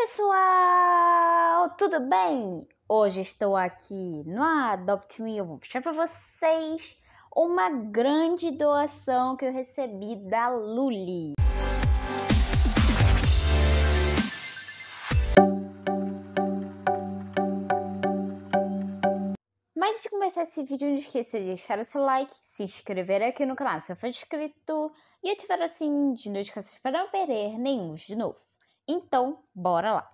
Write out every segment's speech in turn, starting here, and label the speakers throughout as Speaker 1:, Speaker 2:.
Speaker 1: pessoal, tudo bem? Hoje estou aqui no Adopt Me, eu vou mostrar para vocês uma grande doação que eu recebi da Luli. Mas antes de começar esse vídeo, não esqueça de deixar o seu like, se inscrever aqui no canal se não for inscrito e ativar o sininho de notificações para não perder nenhum de novo. Então, bora lá.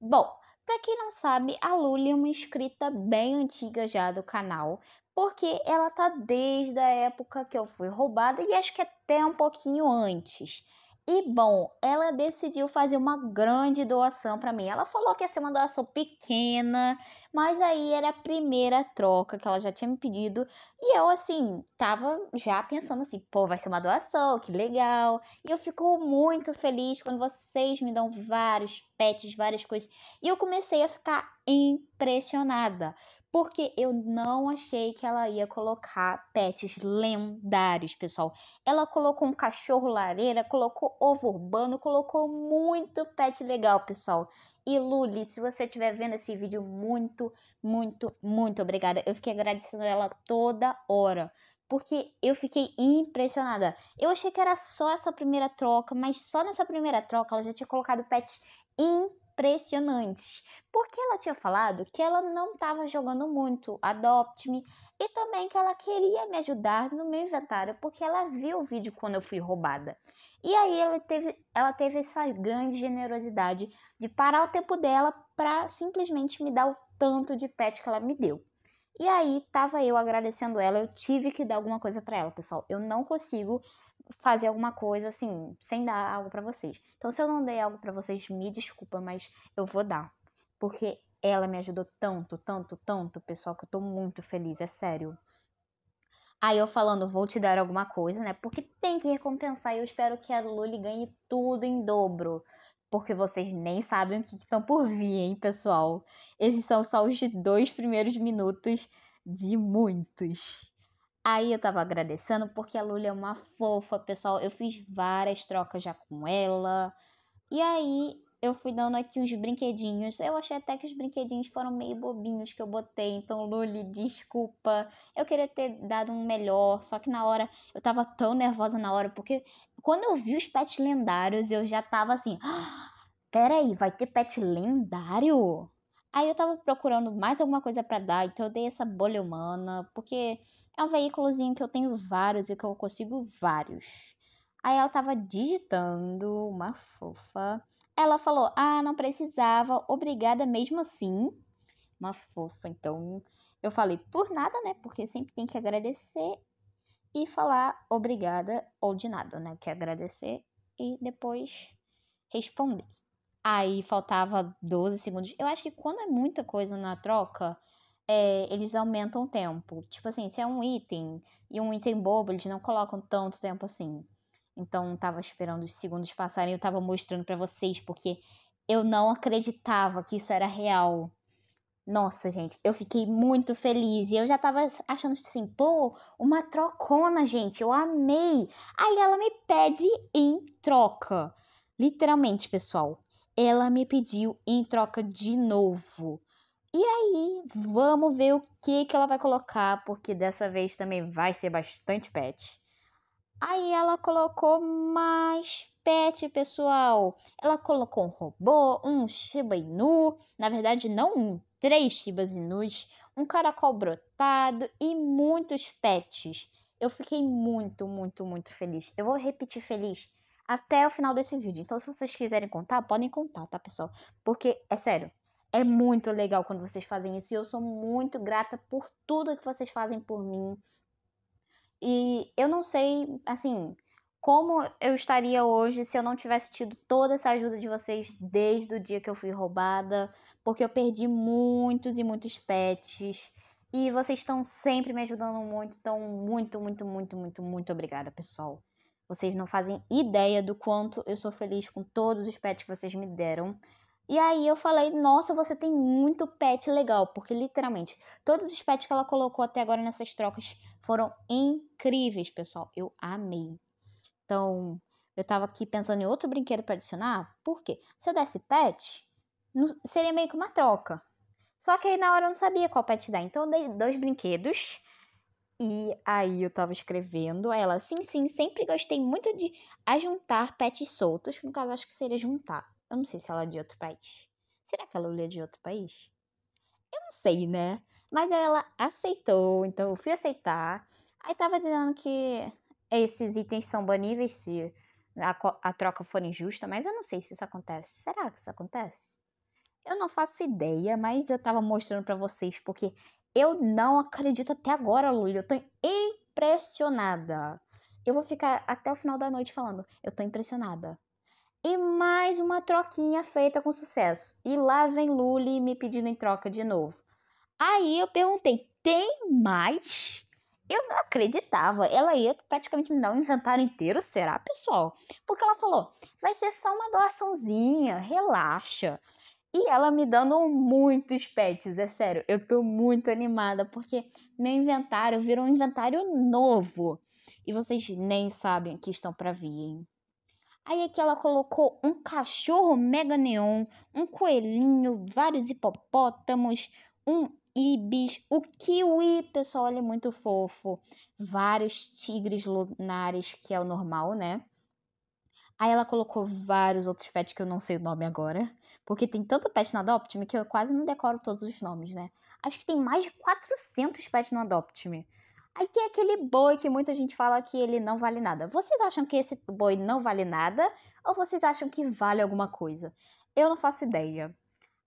Speaker 1: Bom, para quem não sabe, a Lully é uma inscrita bem antiga já do canal, porque ela tá desde a época que eu fui roubada e acho que até um pouquinho antes. E bom, ela decidiu fazer uma grande doação para mim. Ela falou que ia ser uma doação pequena, mas aí era a primeira troca que ela já tinha me pedido. E eu, assim, tava já pensando assim: pô, vai ser uma doação, que legal. E eu fico muito feliz quando vocês me dão vários pets, várias coisas. E eu comecei a ficar impressionada porque eu não achei que ela ia colocar pets lendários, pessoal. Ela colocou um cachorro lareira, colocou ovo urbano, colocou muito pet legal, pessoal. E Luli, se você estiver vendo esse vídeo, muito, muito, muito obrigada. Eu fiquei agradecendo ela toda hora. Porque eu fiquei impressionada. Eu achei que era só essa primeira troca, mas só nessa primeira troca ela já tinha colocado pets incríveis impressionantes, porque ela tinha falado que ela não estava jogando muito, adopte-me, e também que ela queria me ajudar no meu inventário, porque ela viu o vídeo quando eu fui roubada. E aí ela teve, ela teve essa grande generosidade de parar o tempo dela para simplesmente me dar o tanto de pet que ela me deu. E aí tava eu agradecendo ela, eu tive que dar alguma coisa para ela, pessoal. Eu não consigo fazer alguma coisa assim, sem dar algo para vocês. Então, se eu não dei algo para vocês, me desculpa, mas eu vou dar. Porque ela me ajudou tanto, tanto, tanto, pessoal, que eu tô muito feliz, é sério. Aí eu falando, vou te dar alguma coisa, né? Porque tem que recompensar e eu espero que a Lully ganhe tudo em dobro. Porque vocês nem sabem o que estão por vir, hein, pessoal? Esses são só os dois primeiros minutos de muitos. Aí eu tava agradecendo porque a Lula é uma fofa, pessoal. Eu fiz várias trocas já com ela. E aí eu fui dando aqui uns brinquedinhos. Eu achei até que os brinquedinhos foram meio bobinhos que eu botei. Então, Luli, desculpa. Eu queria ter dado um melhor, só que na hora eu tava tão nervosa na hora, porque quando eu vi os pets lendários, eu já tava assim: ah, peraí, vai ter pet lendário? Aí eu tava procurando mais alguma coisa para dar, então eu dei essa bolha humana, porque é um veículozinho que eu tenho vários e que eu consigo vários. Aí ela tava digitando, uma fofa. Ela falou: Ah, não precisava, obrigada mesmo assim. Uma fofa. Então eu falei: Por nada, né? Porque sempre tem que agradecer e falar obrigada ou de nada, né? Que é agradecer e depois responder. Aí faltava 12 segundos. Eu acho que quando é muita coisa na troca, é, eles aumentam o tempo. Tipo assim, se é um item e um item bobo, eles não colocam tanto tempo assim. Então, tava esperando os segundos passarem, eu tava mostrando para vocês, porque eu não acreditava que isso era real. Nossa, gente, eu fiquei muito feliz. E eu já tava achando assim, pô, uma trocona, gente, eu amei. Aí ela me pede em troca. Literalmente, pessoal. Ela me pediu em troca de novo. E aí, vamos ver o que, que ela vai colocar, porque dessa vez também vai ser bastante pet. Aí ela colocou mais pet, pessoal. Ela colocou um robô, um Shiba Inu, na verdade não um, três Shibas Inus, um caracol brotado e muitos pets. Eu fiquei muito, muito, muito feliz. Eu vou repetir feliz até o final desse vídeo. Então se vocês quiserem contar, podem contar, tá, pessoal? Porque é sério, é muito legal quando vocês fazem isso e eu sou muito grata por tudo que vocês fazem por mim. E eu não sei, assim, como eu estaria hoje se eu não tivesse tido toda essa ajuda de vocês desde o dia que eu fui roubada, porque eu perdi muitos e muitos pets. E vocês estão sempre me ajudando muito, então muito, muito, muito, muito, muito obrigada, pessoal. Vocês não fazem ideia do quanto eu sou feliz com todos os pets que vocês me deram. E aí eu falei, nossa, você tem muito pet legal, porque literalmente todos os pets que ela colocou até agora nessas trocas foram incríveis, pessoal. Eu amei. Então, eu tava aqui pensando em outro brinquedo para adicionar, porque se eu desse pet, seria meio que uma troca. Só que aí na hora eu não sabia qual pet dar, então eu dei dois brinquedos. E aí eu tava escrevendo ela, sim, sim, sempre gostei muito de ajuntar pets soltos, no caso acho que seria juntar. Eu não sei se ela é de outro país. Será que a Lula é de outro país? Eu não sei, né? Mas ela aceitou, então eu fui aceitar. Aí tava dizendo que esses itens são baníveis se a, a troca for injusta, mas eu não sei se isso acontece. Será que isso acontece? Eu não faço ideia, mas eu tava mostrando para vocês porque eu não acredito até agora, Lula. Eu tô impressionada. Eu vou ficar até o final da noite falando. Eu tô impressionada. E mais uma troquinha feita com sucesso. E lá vem Lully me pedindo em troca de novo. Aí eu perguntei: tem mais? Eu não acreditava. Ela ia praticamente me dar um inventário inteiro, será, pessoal? Porque ela falou: vai ser só uma doaçãozinha, relaxa. E ela me dando muitos pets, é sério, eu tô muito animada porque meu inventário virou um inventário novo. E vocês nem sabem que estão para vir, hein? Aí aqui ela colocou um cachorro mega neon, um coelhinho, vários hipopótamos, um ibis, o kiwi, pessoal, ele é muito fofo. Vários tigres lunares, que é o normal, né? Aí ela colocou vários outros pets que eu não sei o nome agora. Porque tem tanto pet no Adoptme que eu quase não decoro todos os nomes, né? Acho que tem mais de 400 pets no Adoptme. Aí tem aquele boi que muita gente fala que ele não vale nada. Vocês acham que esse boi não vale nada? Ou vocês acham que vale alguma coisa? Eu não faço ideia.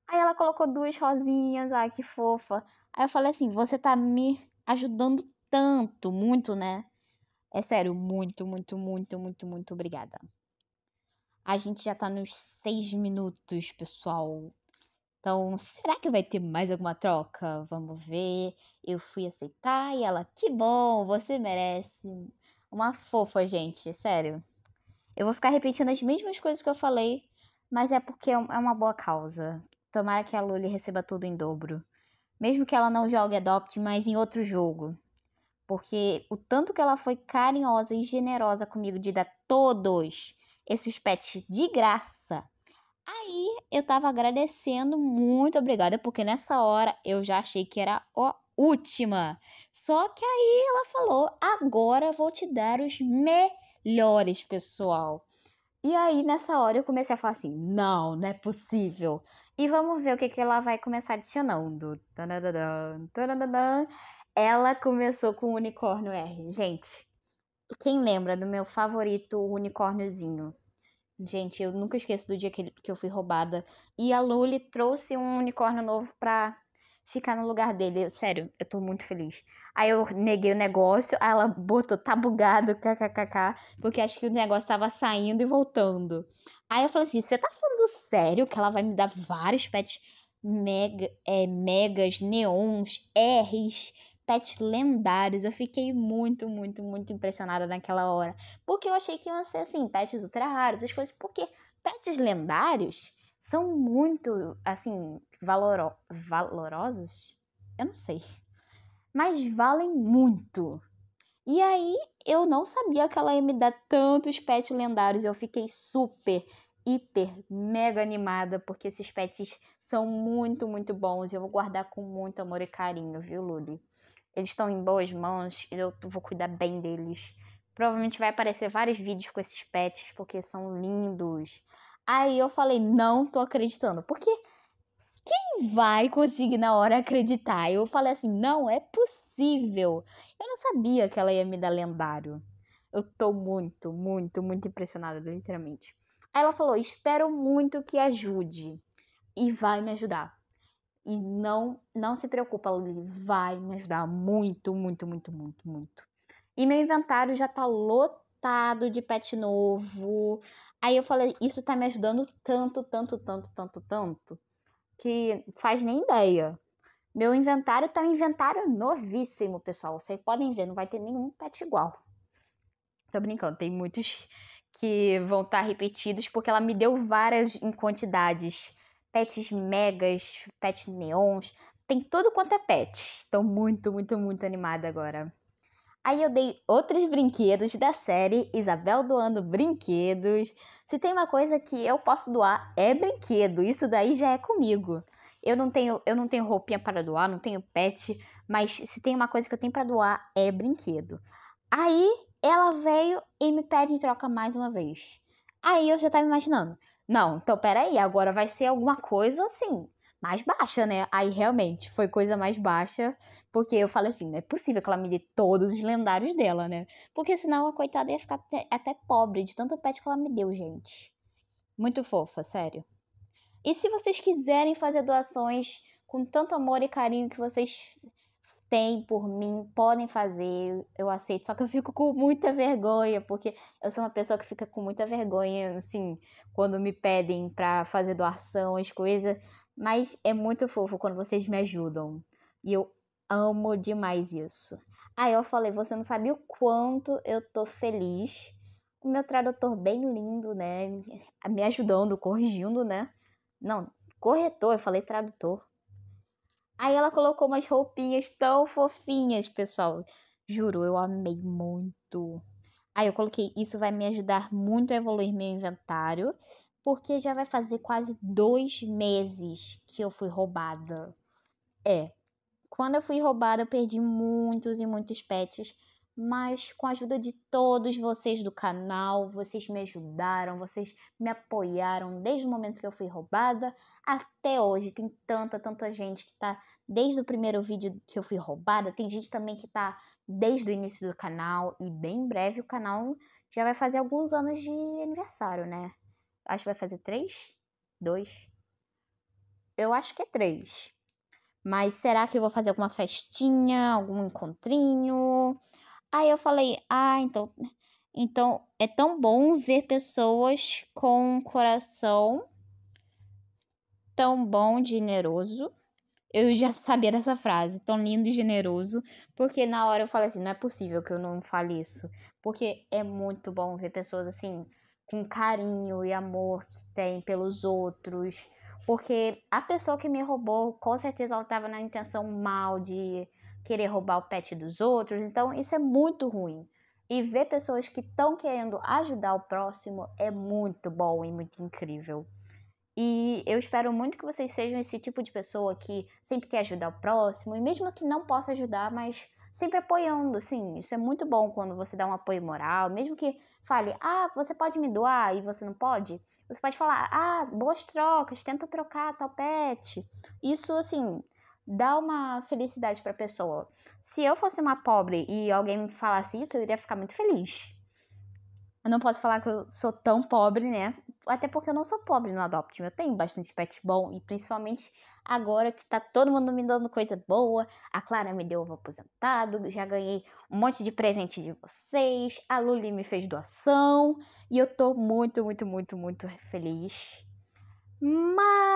Speaker 1: Aí ela colocou duas rosinhas, ai que fofa. Aí eu falei assim: você tá me ajudando tanto, muito, né? É sério, muito, muito, muito, muito, muito obrigada. A gente já tá nos seis minutos, pessoal. Então, será que vai ter mais alguma troca? Vamos ver. Eu fui aceitar e ela, que bom, você merece. Uma fofa, gente, sério. Eu vou ficar repetindo as mesmas coisas que eu falei, mas é porque é, é uma boa causa. Tomara que a Lully receba tudo em dobro. Mesmo que ela não jogue Adopt, mas em outro jogo. Porque o tanto que ela foi carinhosa e generosa comigo de dar todos esses pets de graça Aí eu tava agradecendo, muito obrigada, porque nessa hora eu já achei que era a última. Só que aí ela falou: agora vou te dar os melhores, pessoal. E aí nessa hora eu comecei a falar assim: não, não é possível. E vamos ver o que, que ela vai começar adicionando. Ela começou com o unicórnio R. Gente, quem lembra do meu favorito unicórniozinho? Gente, eu nunca esqueço do dia que, que eu fui roubada. E a Lully trouxe um unicórnio novo pra ficar no lugar dele. Eu, sério, eu tô muito feliz. Aí eu neguei o negócio, aí ela botou, tá bugado, kkkk, porque acho que o negócio tava saindo e voltando. Aí eu falei assim: você tá falando sério que ela vai me dar vários pets mega, é, megas, neons, R's? pets lendários. Eu fiquei muito, muito, muito impressionada naquela hora. Porque eu achei que iam ser assim, pets ultra raros, essas coisas. Porque pets lendários são muito, assim, valoro valorosos? Eu não sei. Mas valem muito. E aí, eu não sabia que ela ia me dar tantos pets lendários. Eu fiquei super, hiper, mega animada, porque esses pets são muito, muito bons. Eu vou guardar com muito amor e carinho, viu, Luli? eles estão em boas mãos, e eu vou cuidar bem deles. Provavelmente vai aparecer vários vídeos com esses pets, porque são lindos. Aí eu falei, não tô acreditando. Porque quem vai conseguir na hora acreditar? Eu falei assim, não é possível. Eu não sabia que ela ia me dar lendário. Eu tô muito, muito, muito impressionada, literalmente. Aí ela falou, espero muito que ajude. E vai me ajudar. E não, não se preocupa, ele vai me ajudar muito, muito, muito, muito, muito. E meu inventário já tá lotado de pet novo. Aí eu falei, isso tá me ajudando tanto, tanto, tanto, tanto, tanto, que faz nem ideia. Meu inventário tá um inventário novíssimo, pessoal. Vocês podem ver, não vai ter nenhum pet igual. Tô brincando, tem muitos que vão estar tá repetidos porque ela me deu várias em quantidades pets megas, pets neons, tem tudo quanto é pet. Estou muito, muito, muito animada agora. Aí eu dei outros brinquedos da série Isabel doando brinquedos. Se tem uma coisa que eu posso doar é brinquedo. Isso daí já é comigo. Eu não tenho, eu não tenho roupinha para doar, não tenho pet, mas se tem uma coisa que eu tenho para doar é brinquedo. Aí ela veio e me pede em troca mais uma vez. Aí eu já estava imaginando, não, então peraí, agora vai ser alguma coisa assim, mais baixa, né? Aí realmente foi coisa mais baixa, porque eu falei assim: não é possível que ela me dê todos os lendários dela, né? Porque senão a coitada ia ficar até, pobre de tanto pet que ela me deu, gente. Muito fofa, sério. E se vocês quiserem fazer doações com tanto amor e carinho que vocês tem por mim, podem fazer, eu aceito. Só que eu fico com muita vergonha, porque eu sou uma pessoa que fica com muita vergonha, assim, quando me pedem pra fazer doação, as coisas. Mas é muito fofo quando vocês me ajudam. E eu amo demais isso. Aí eu falei, você não sabe o quanto eu tô feliz. O meu tradutor bem lindo, né? Me ajudando, corrigindo, né? Não, corretor, eu falei tradutor. Aí ela colocou umas roupinhas tão fofinhas, pessoal. Juro, eu amei muito. Aí eu coloquei, isso vai me ajudar muito a evoluir meu inventário, porque já vai fazer quase dois meses que eu fui roubada. É, quando eu fui roubada, eu perdi muitos e muitos pets, mas com a ajuda de todos vocês do canal, vocês me ajudaram, vocês me apoiaram desde o momento que eu fui roubada até hoje. Tem tanta, tanta gente que tá desde o primeiro vídeo que eu fui roubada, tem gente também que tá desde o início do canal e bem breve o canal já vai fazer alguns anos de aniversário, né? Acho que vai fazer três? Dois? Eu acho que é três. Mas será que eu vou fazer alguma festinha, algum encontrinho? Aí eu falei: "Ah, então, né, então é tão bom ver pessoas com um coração tão bom, generoso". Eu já sabia dessa frase, tão lindo e generoso, porque na hora eu falei assim, não é possível que eu não fale isso, porque é muito bom ver pessoas assim com carinho e amor que tem pelos outros, porque a pessoa que me roubou, com certeza ela estava na intenção mal de querer roubar o pet dos outros. Então, isso é muito ruim. E ver pessoas que estão querendo ajudar o próximo é muito bom e muito incrível. E eu espero muito que vocês sejam esse tipo de pessoa que sempre quer ajudar o próximo, e mesmo que não possa ajudar, mas sempre apoiando, sim. Isso é muito bom quando você dá um apoio moral, mesmo que fale, ah, você pode me doar e você não pode. Você pode falar, ah, boas trocas, tenta trocar tal pet. Isso, assim, dá uma felicidade para a pessoa. Se eu fosse uma pobre e alguém me falasse isso, eu iria ficar muito feliz. Eu não posso falar que eu sou tão pobre, né? Até porque eu não sou pobre no Adopt, Eu tenho bastante pet bom e principalmente agora que tá todo mundo me dando coisa boa. A Clara me deu ovo aposentado, já ganhei um monte de presente de vocês. A Luli me fez doação e eu tô muito, muito, muito, muito feliz. Mas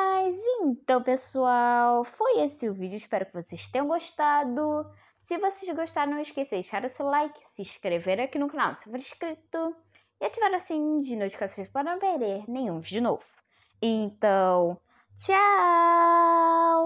Speaker 1: então, pessoal, foi esse o vídeo. Espero que vocês tenham gostado. Se vocês gostaram, não esqueça de deixar o seu like, se inscrever aqui no canal se for inscrito e ativar o sininho de notificações para não perder nenhum de novo. Então, tchau!